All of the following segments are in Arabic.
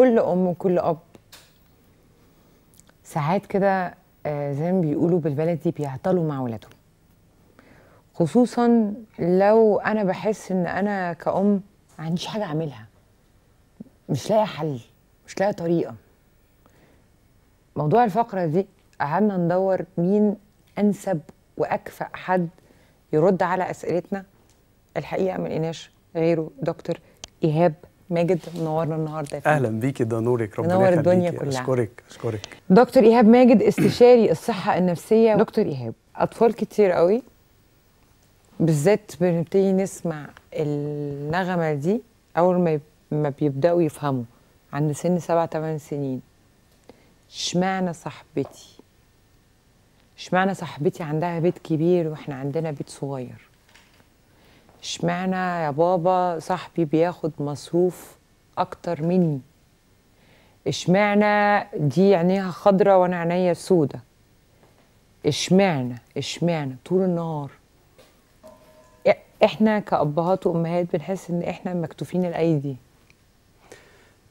كل ام وكل اب ساعات كده آه، زي ما بيقولوا بالبلدي بيعطلوا مع ولادهم خصوصا لو انا بحس ان انا كأم ما عنديش حاجه اعملها مش لاقي حل مش لاقي طريقه موضوع الفقره دي قعدنا ندور مين انسب واكفأ حد يرد على اسئلتنا الحقيقه ما لقيناش غيره دكتور ايهاب ماجد منورنا النهارده اهلا بيكي ده نورك ربنا ينور الدنيا كلها اشكرك اشكرك دكتور ايهاب ماجد استشاري الصحه النفسيه دكتور ايهاب اطفال كتير قوي بالذات بنبتدي نسمع النغمه دي اول ما ما بيبداوا يفهموا عند سن سبع ثمان سنين اشمعنى صاحبتي اشمعنى صاحبتي عندها بيت كبير واحنا عندنا بيت صغير اشمعنى يا بابا صاحبي بياخد مصروف اكتر مني اشمعنى دي عينيها خضرة وانا عينيا سودة اشمعنى اشمعنى طول النهار احنا كأبهات وأمهات بنحس ان احنا مكتوفين الأيدي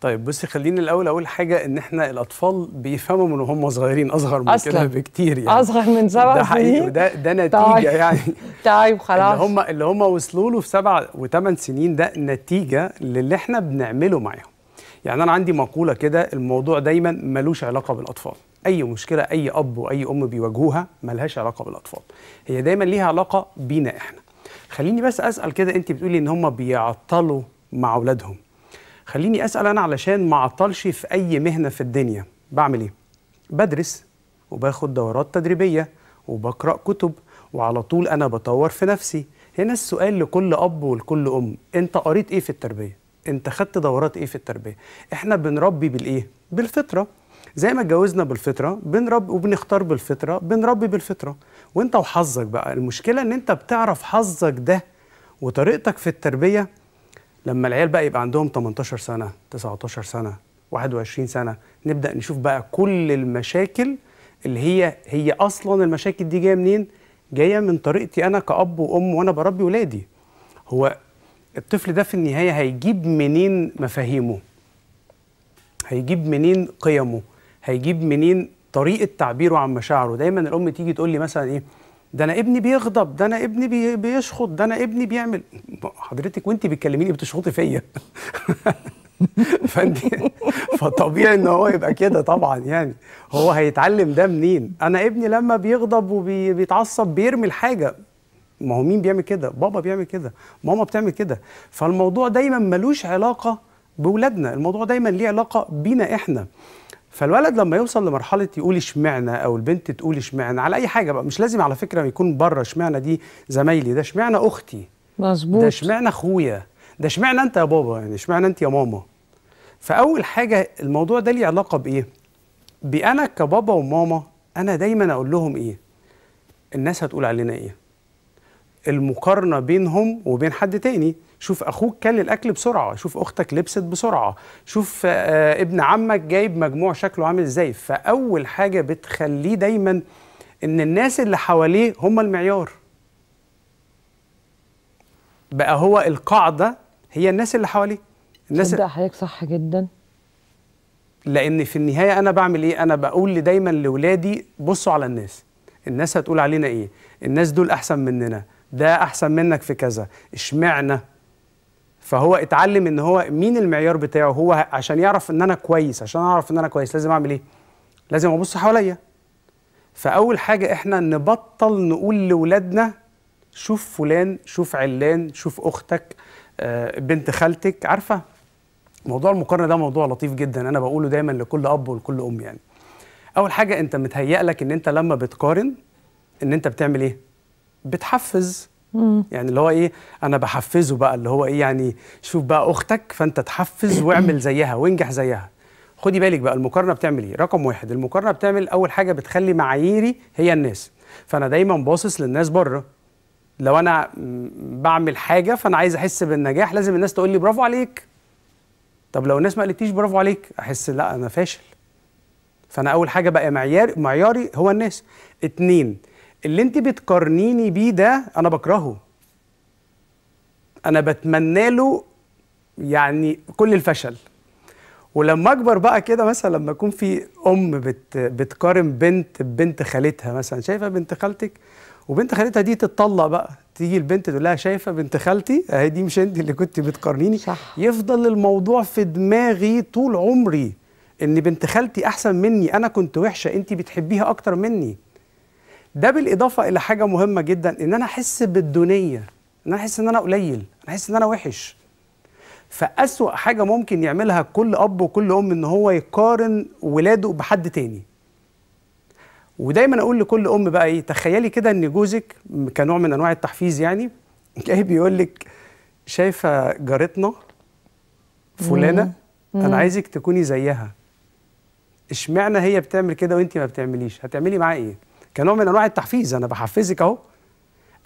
طيب بصي خليني الاول اقول حاجه ان احنا الاطفال بيفهموا من وهم صغيرين اصغر من كده بكتير يعني اصغر من سبع سنين ده حقيقي وده ده طيب. نتيجه طيب. يعني طيب خلاص اللي هم اللي هم وصلوا له في سبع وثمان سنين ده نتيجه للي احنا بنعمله معاهم يعني انا عندي مقوله كده الموضوع دايما ملوش علاقه بالاطفال اي مشكله اي اب واي ام بيواجهوها ملهاش علاقه بالاطفال هي دايما ليها علاقه بينا احنا خليني بس اسال كده انت بتقولي ان هم بيعطلوا مع اولادهم خليني اسال انا علشان ما اعطلش في اي مهنه في الدنيا بعمل ايه بدرس وباخد دورات تدريبيه وبقرا كتب وعلى طول انا بطور في نفسي هنا السؤال لكل اب ولكل ام انت قريت ايه في التربيه انت خدت دورات ايه في التربيه احنا بنربي بالايه بالفطره زي ما اتجوزنا بالفطره بنربي وبنختار بالفطره بنربي بالفطره وانت وحظك بقى المشكله ان انت بتعرف حظك ده وطريقتك في التربيه لما العيال بقى يبقى عندهم 18 سنه 19 سنه 21 سنه نبدا نشوف بقى كل المشاكل اللي هي هي اصلا المشاكل دي جايه منين جايه من طريقتي انا كاب وام وانا بربي ولادي هو الطفل ده في النهايه هيجيب منين مفاهيمه هيجيب منين قيمه هيجيب منين طريقه تعبيره عن مشاعره دايما الام تيجي تقول لي مثلا ايه ده انا ابني بيغضب ده انا ابني بي بيشخط ده انا ابني بيعمل حضرتك وانت بتكلميني بتشخطي فيا فانت فطبيعي ان هو يبقى كده طبعا يعني هو هيتعلم ده منين انا ابني لما بيغضب وبيتعصب بيرمي الحاجه ما هو مين بيعمل كده بابا بيعمل كده ماما بتعمل كده فالموضوع دايما ملوش علاقه بولادنا الموضوع دايما ليه علاقه بينا احنا فالولد لما يوصل لمرحله يقول اشمعنى او البنت تقول اشمعنى على اي حاجه بقى مش لازم على فكره يكون بره اشمعنى دي زمايلي ده اشمعنى اختي مظبوط ده اشمعنى اخويا ده اشمعنى انت يا بابا يعني اشمعنى انت يا ماما فاول حاجه الموضوع ده ليه علاقه بايه بانا كبابا وماما انا دايما اقول لهم ايه الناس هتقول علينا ايه المقارنه بينهم وبين حد تاني شوف اخوك كل الاكل بسرعه شوف اختك لبست بسرعه شوف آه، آه، ابن عمك جايب مجموع شكله عامل ازاي فاول حاجه بتخليه دايما ان الناس اللي حواليه هم المعيار بقى هو القاعده هي الناس اللي حواليه الناس تصدق حضرتك صح جدا لان في النهايه انا بعمل ايه انا بقول دايما لاولادي بصوا على الناس الناس هتقول علينا ايه الناس دول احسن مننا ده احسن منك في كذا اشمعنى فهو اتعلم ان هو مين المعيار بتاعه هو عشان يعرف ان انا كويس عشان اعرف ان انا كويس لازم اعمل ايه لازم ابص حواليا فاول حاجه احنا نبطل نقول لاولادنا شوف فلان شوف علان شوف اختك آه، بنت خالتك عارفه موضوع المقارنه ده موضوع لطيف جدا انا بقوله دايما لكل اب ولكل ام يعني اول حاجه انت متهيأ لك ان انت لما بتقارن ان انت بتعمل ايه بتحفز مم. يعني اللي هو ايه انا بحفزه بقى اللي هو ايه يعني شوف بقى اختك فانت تحفز واعمل زيها وانجح زيها خدي بالك بقى المقارنه بتعمل ايه رقم واحد المقارنه بتعمل اول حاجه بتخلي معاييري هي الناس فانا دايما باصص للناس بره لو انا بعمل حاجه فانا عايز احس بالنجاح لازم الناس تقول لي برافو عليك طب لو الناس ما قالتليش برافو عليك احس لا انا فاشل فانا اول حاجه بقى معيار معياري هو الناس اتنين اللي انت بتقارنيني بيه ده انا بكرهه انا بتمنى له يعني كل الفشل ولما اكبر بقى كده مثلا لما يكون في ام بت بتقارن بنت ببنت خالتها مثلا شايفه بنت خالتك وبنت خالتها دي تتطلق بقى تيجي البنت تقول لها شايفه بنت خالتي اهي دي مش انت اللي كنت بتقارنيني صح. يفضل الموضوع في دماغي طول عمري ان بنت خالتي احسن مني انا كنت وحشه انت بتحبيها اكتر مني ده بالاضافه الى حاجه مهمه جدا ان انا احس بالدونيه ان انا احس ان انا قليل انا احس ان انا وحش فاسوا حاجه ممكن يعملها كل اب وكل ام ان هو يقارن ولاده بحد تاني ودايما اقول لكل ام بقى ايه تخيلي كده ان جوزك كنوع من انواع التحفيز يعني جاي بيقول لك شايفه جارتنا فلانه انا عايزك تكوني زيها اشمعنى هي بتعمل كده وانت ما بتعمليش هتعملي معاها ايه كنوع من انواع التحفيز انا بحفزك اهو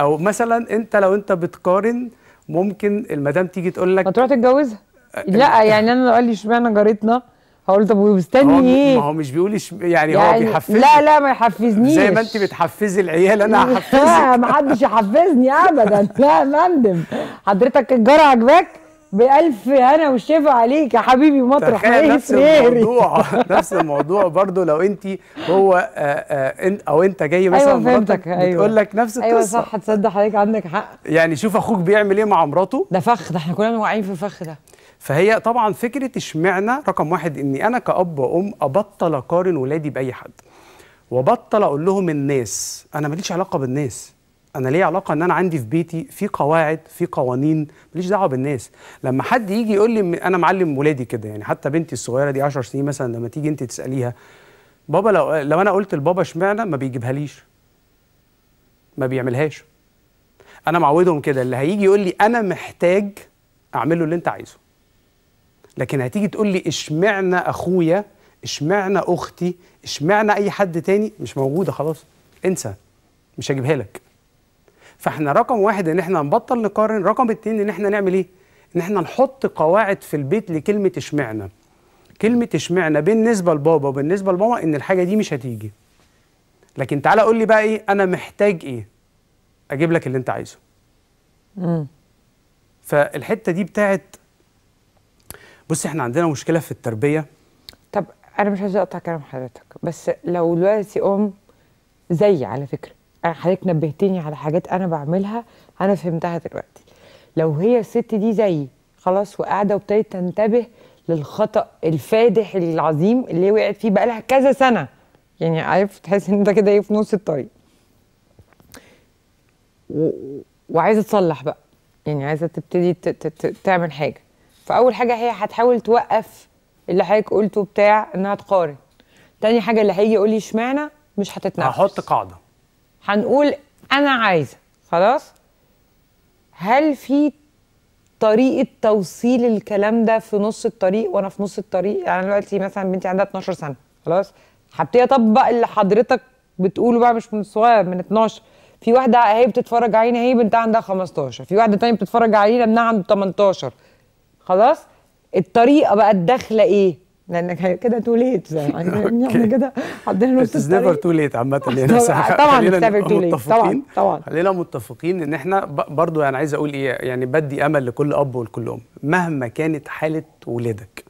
او مثلا انت لو انت بتقارن ممكن المدام تيجي تقول لك هتروح تتجوزها أه، لا يعني انا لو قال لي اشمعنى جارتنا هقول طب ومستني ايه؟ ما هو مش بيقول يعني, يعني هو يعني بيحفزني لا لا ما يحفزنيش زي ما انت بتحفزي العيال انا هحفزك لا ما حدش يحفزني ابدا لا مندم حضرتك الجاره عجباك؟ بألف هنا والشفا عليك يا حبيبي مطرح ما إيه نفس إيه إيه الموضوع نفس الموضوع برضو لو انت هو آه، آه، او انت جاي مثلا أيوة مراتك أيوة. بتقول لك نفس أيوة، القصه ايوه صح تصدق حضرتك عندك حق يعني شوف اخوك بيعمل ايه مع مراته ده فخ ده احنا كلنا واقعين في الفخ ده فهي طبعا فكره اشمعنى رقم واحد اني انا كاب وام ابطل اقارن ولادي باي حد وبطل اقول لهم الناس انا ماليش علاقه بالناس انا ليه علاقه ان انا عندي في بيتي في قواعد في قوانين ماليش دعوه بالناس لما حد يجي يقول لي انا معلم ولادي كده يعني حتى بنتي الصغيره دي 10 سنين مثلا لما تيجي انت تساليها بابا لو لو انا قلت لبابا اشمعنى ما بيجيبهاليش ما بيعملهاش انا معودهم كده اللي هيجي يقول لي انا محتاج اعمل له اللي انت عايزه لكن هتيجي تقول لي اشمعنى اخويا اشمعنى اختي اشمعنى اي حد تاني مش موجوده خلاص انسى مش هجيبها لك فاحنا رقم واحد ان احنا نبطل نقارن رقم اتنين ان احنا نعمل ايه ان احنا نحط قواعد في البيت لكلمه اشمعنى كلمه اشمعنى بالنسبه لبابا وبالنسبه لماما ان الحاجه دي مش هتيجي لكن تعالى قول لي بقى ايه انا محتاج ايه اجيب لك اللي انت عايزه امم فالحته دي بتاعت بص احنا عندنا مشكله في التربيه طب انا مش عايزه اقطع كلام حضرتك بس لو دلوقتي ام زي على فكره حضرتك نبهتني على حاجات انا بعملها انا فهمتها دلوقتي لو هي الست دي زيي خلاص وقاعده وابتدت تنتبه للخطا الفادح العظيم اللي هي وقعت فيه بقالها كذا سنه يعني عارف تحس ان انت كده ايه في نص الطريق و... وعايزه تصلح بقى يعني عايزه تبتدي ت... ت... ت... تعمل حاجه فاول حاجه هي هتحاول توقف اللي حضرتك قلته بتاع انها تقارن تاني حاجه اللي هيجي يقول لي اشمعنى مش هتتنفس هحط قاعده هنقول انا عايزه خلاص هل في طريقه توصيل الكلام ده في نص الطريق وانا في نص الطريق يعني دلوقتي مثلا بنتي عندها 12 سنه خلاص هبتدي اطبق اللي حضرتك بتقوله بقى مش من الصغير من 12 في واحده اهي بتتفرج علينا هي بنتها عندها 15 في واحده تانية بتتفرج علينا ابنها عنده 18 خلاص الطريقه بقى الداخله ايه لانك كده تو ليت يعني احنا كده حطينا نص الطريق نيفر تو ليت عامه يعني طبعا نيفر تو ليت طبعا طبعا خلينا متفقين ان احنا برضو يعني عايز اقول ايه يعني بدي امل لكل اب ولكل ام مهما كانت حاله ولادك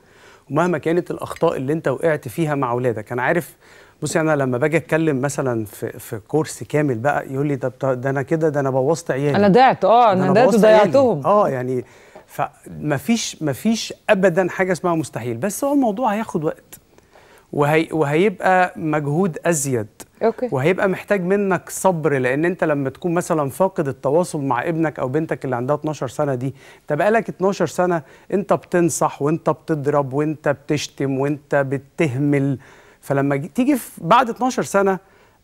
ومهما كانت الاخطاء اللي انت وقعت فيها مع ولادك انا عارف بصي انا لما باجي اتكلم مثلا في في كورس كامل بقى يقول لي ده ده انا كده ده انا بوظت عيالي انا ضعت اه انا ضعت وضيعتهم اه يعني فمفيش مفيش ابدا حاجه اسمها مستحيل بس هو الموضوع هياخد وقت وهي وهيبقى مجهود ازيد أوكي. وهيبقى محتاج منك صبر لان انت لما تكون مثلا فاقد التواصل مع ابنك او بنتك اللي عندها 12 سنه دي انت بقالك 12 سنه انت بتنصح وانت بتضرب وانت بتشتم وانت بتهمل فلما تيجي بعد 12 سنه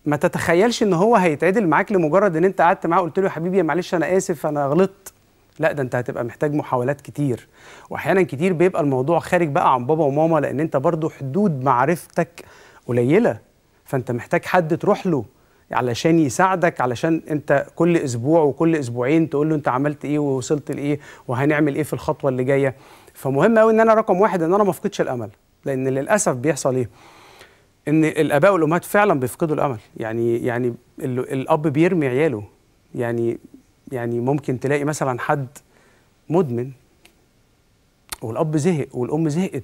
ما تتخيلش ان هو هيتعدل معاك لمجرد ان انت قعدت معاه قلت له يا حبيبي معلش انا اسف انا غلطت لا ده انت هتبقى محتاج محاولات كتير واحيانا كتير بيبقى الموضوع خارج بقى عن بابا وماما لان انت برضو حدود معرفتك قليله فانت محتاج حد تروح له علشان يساعدك علشان انت كل اسبوع وكل اسبوعين تقول له انت عملت ايه ووصلت لايه وهنعمل ايه في الخطوه اللي جايه فمهم قوي ان انا رقم واحد ان انا ما افقدش الامل لان للاسف بيحصل ايه ان الاباء والامهات فعلا بيفقدوا الامل يعني يعني الاب بيرمي عياله يعني يعني ممكن تلاقي مثلا حد مدمن والاب زهق والام زهقت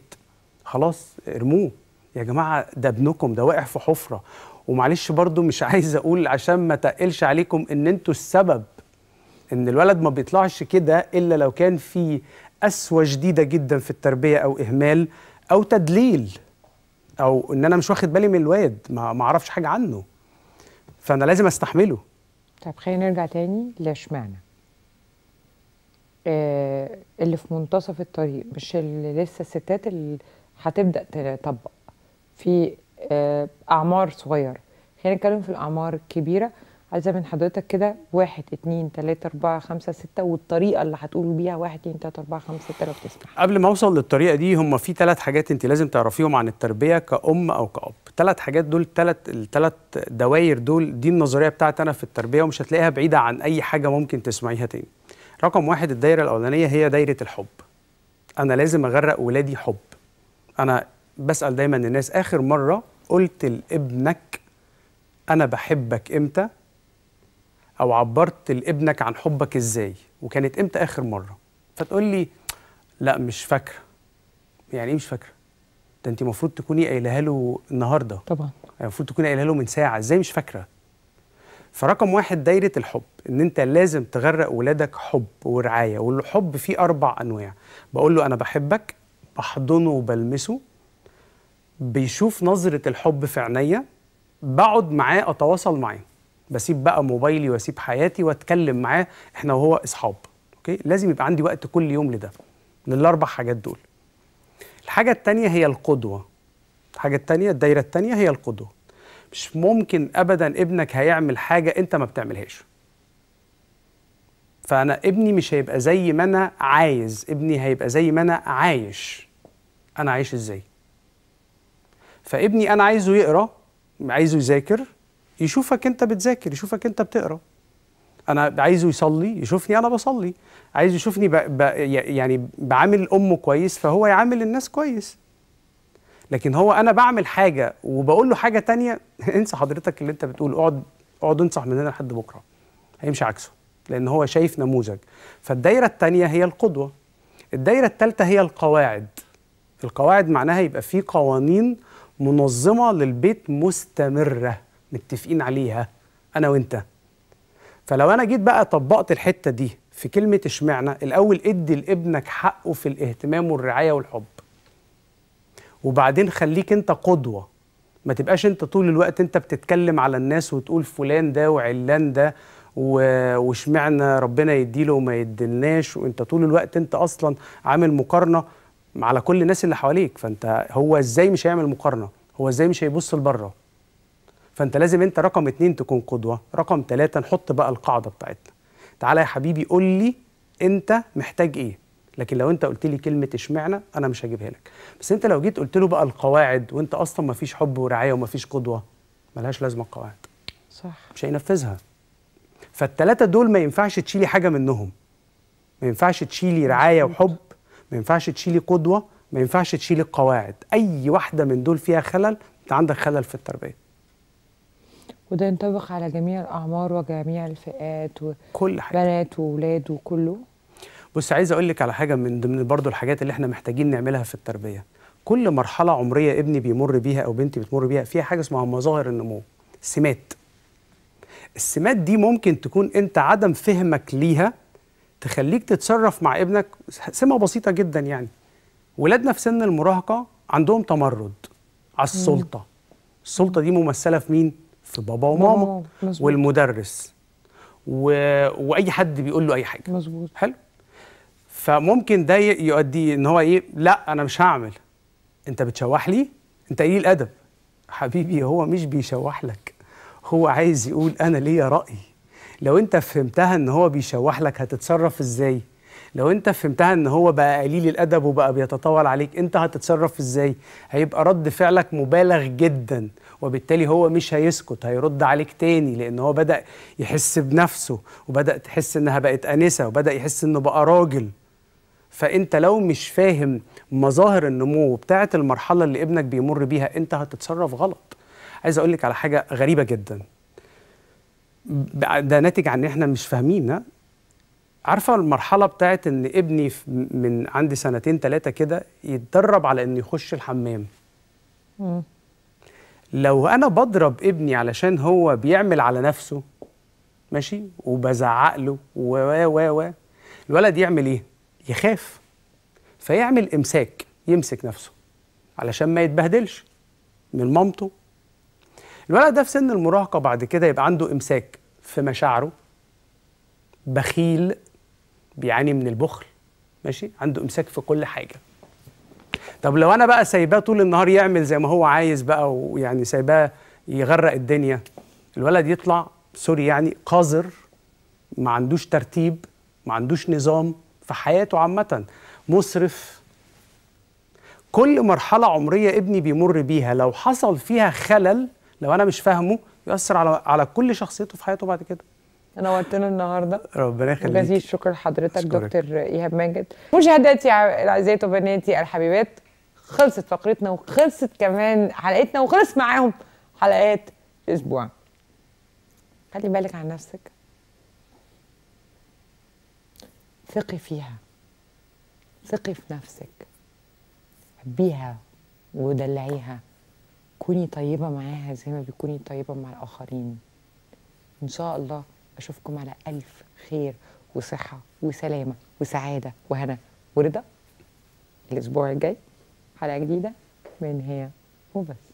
خلاص ارموه يا جماعه ده ابنكم ده واقع في حفره ومعلش برضو مش عايز اقول عشان ما تقلش عليكم ان انتوا السبب ان الولد ما بيطلعش كده الا لو كان في قسوه شديده جدا في التربيه او اهمال او تدليل او ان انا مش واخد بالي من الواد ما اعرفش حاجه عنه فانا لازم استحمله طيب خلينا نرجع تاني لاشمعنى آه اللي في منتصف الطريق مش اللي لسه الستات اللي هتبدا تطبق في آه اعمار صغيره خلينا نتكلم في الاعمار الكبيره عايزه من حضرتك كده واحد اتنين تلاته اربعه خمسه سته والطريقه اللي هتقولوا بيها واحد اتنين تلاته اربعه خمسه سته لو تسمح. قبل ما اوصل للطريقه دي هم في ثلاث حاجات انت لازم تعرفيهم عن التربيه كأم او كأب. ثلاث حاجات دول ثلاث الثلاث دواير دول دي النظريه بتاعتي انا في التربيه ومش هتلاقيها بعيده عن اي حاجه ممكن تسمعيها تاني. رقم واحد الدايره الاولانيه هي دايره الحب. انا لازم اغرق ولادي حب. انا بسال دايما الناس اخر مره قلت لابنك انا بحبك امتى؟ او عبرت لابنك عن حبك ازاي وكانت امتى اخر مره فتقول لي لا مش فاكره يعني ايه مش فاكره ده انت المفروض تكوني قايلها له النهارده طبعا يعني المفروض تكوني قايلها له من ساعه ازاي مش فاكره فرقم واحد دايره الحب ان انت لازم تغرق ولادك حب ورعايه والحب فيه اربع انواع بقول له انا بحبك بحضنه وبلمسه بيشوف نظره الحب في عينيا بقعد معاه اتواصل معاه بسيب بقى موبايلي واسيب حياتي واتكلم معاه احنا وهو اصحاب اوكي لازم يبقى عندي وقت كل يوم لده للاربع حاجات دول الحاجه الثانيه هي القدوه الحاجه الثانيه الدايره الثانيه هي القدوه مش ممكن ابدا ابنك هيعمل حاجه انت ما بتعملهاش فانا ابني مش هيبقى زي ما انا عايز ابني هيبقى زي ما انا عايش انا عايش ازاي فابني انا عايزه يقرا عايزه يذاكر يشوفك انت بتذاكر يشوفك انت بتقرا انا عايزه يصلي يشوفني انا بصلي عايز يشوفني ب... ب... يعني بعامل امه كويس فهو يعامل الناس كويس لكن هو انا بعمل حاجه وبقول له حاجه تانية انسى حضرتك اللي انت بتقول اقعد اقعد انصح من هنا لحد بكره هيمشي عكسه لان هو شايف نموذج فالدايره التانية هي القدوه الدايره الثالثه هي القواعد القواعد معناها يبقى في قوانين منظمه للبيت مستمره متفقين عليها انا وانت فلو انا جيت بقى طبقت الحته دي في كلمه اشمعنى الاول ادي لابنك حقه في الاهتمام والرعايه والحب وبعدين خليك انت قدوه ما تبقاش انت طول الوقت انت بتتكلم على الناس وتقول فلان ده وعلان ده واشمعنى ربنا يديله وما يدلناش وانت طول الوقت انت اصلا عامل مقارنه على كل الناس اللي حواليك فانت هو ازاي مش هيعمل مقارنه هو ازاي مش هيبص لبره فانت لازم انت رقم اتنين تكون قدوه رقم ثلاثه نحط بقى القاعده بتاعتنا تعالى يا حبيبي قول لي انت محتاج ايه لكن لو انت قلت لي كلمه اشمعنى انا مش هجيبها لك بس انت لو جيت قلت له بقى القواعد وانت اصلا ما فيش حب ورعايه وما فيش قدوه ملهاش لازمه القواعد صح مش هينفذها فالتلاتة دول ما ينفعش تشيلي حاجه منهم ما ينفعش تشيلي رعايه وحب ما ينفعش تشيلي قدوه ما ينفعش تشيلي القواعد اي واحده من دول فيها خلل انت عندك خلل في التربيه وده ينطبق على جميع الاعمار وجميع الفئات كل حاجه بنات واولاد وكله بص عايز اقول لك على حاجه من ضمن برضو الحاجات اللي احنا محتاجين نعملها في التربيه كل مرحله عمريه ابني بيمر بيها او بنتي بتمر بيها فيها حاجه اسمها مظاهر النمو سمات السمات دي ممكن تكون انت عدم فهمك ليها تخليك تتصرف مع ابنك سمه بسيطه جدا يعني ولادنا في سن المراهقه عندهم تمرد على السلطه السلطه دي ممثله في مين في بابا وماما مزبوط. والمدرس و... واي حد بيقول له اي حاجه مظبوط حلو فممكن ده يؤدي ان هو ايه لا انا مش هعمل انت بتشوح لي انت قليل الادب حبيبي هو مش بيشوح لك هو عايز يقول انا ليا راي لو انت فهمتها ان هو بيشوح لك هتتصرف ازاي لو انت فهمتها ان هو بقى قليل الادب وبقى بيتطاول عليك انت هتتصرف ازاي هيبقى رد فعلك مبالغ جدا وبالتالي هو مش هيسكت هيرد عليك تاني لان هو بدا يحس بنفسه وبدا تحس انها بقت انسه وبدا يحس انه بقى راجل فانت لو مش فاهم مظاهر النمو بتاعه المرحله اللي ابنك بيمر بيها انت هتتصرف غلط عايز اقول لك على حاجه غريبه جدا ده ناتج عن ان احنا مش فاهمين عارفه المرحله بتاعت ان ابني من عندي سنتين ثلاثه كده يتدرب على انه يخش الحمام مم. لو انا بضرب ابني علشان هو بيعمل على نفسه ماشي وبزعق له و و و الولد يعمل ايه يخاف فيعمل امساك يمسك نفسه علشان ما يتبهدلش من مامته الولد ده في سن المراهقه بعد كده يبقى عنده امساك في مشاعره بخيل بيعاني من البخل ماشي عنده امساك في كل حاجه طب لو انا بقى سايباه طول النهار يعمل زي ما هو عايز بقى ويعني سايباه يغرق الدنيا الولد يطلع سوري يعني قذر ما عندوش ترتيب ما عندوش نظام في حياته عامه مسرف كل مرحله عمريه ابني بيمر بيها لو حصل فيها خلل لو انا مش فاهمه يؤثر على على كل شخصيته في حياته بعد كده نورتنا النهارده ربنا يخليك جزيل الشكر لحضرتك دكتور ايهاب ماجد مشاهداتي اعزائي وبناتي الحبيبات خلصت فقرتنا وخلصت كمان حلقتنا وخلص معاهم حلقات اسبوع خلي بالك على نفسك ثقي فيها ثقي في نفسك حبيها ودلعيها كوني طيبه معاها زي ما بتكوني طيبه مع الاخرين ان شاء الله اشوفكم على الف خير وصحه وسلامه وسعاده وهنا ورضا الاسبوع الجاي حلقه جديده من هي وبس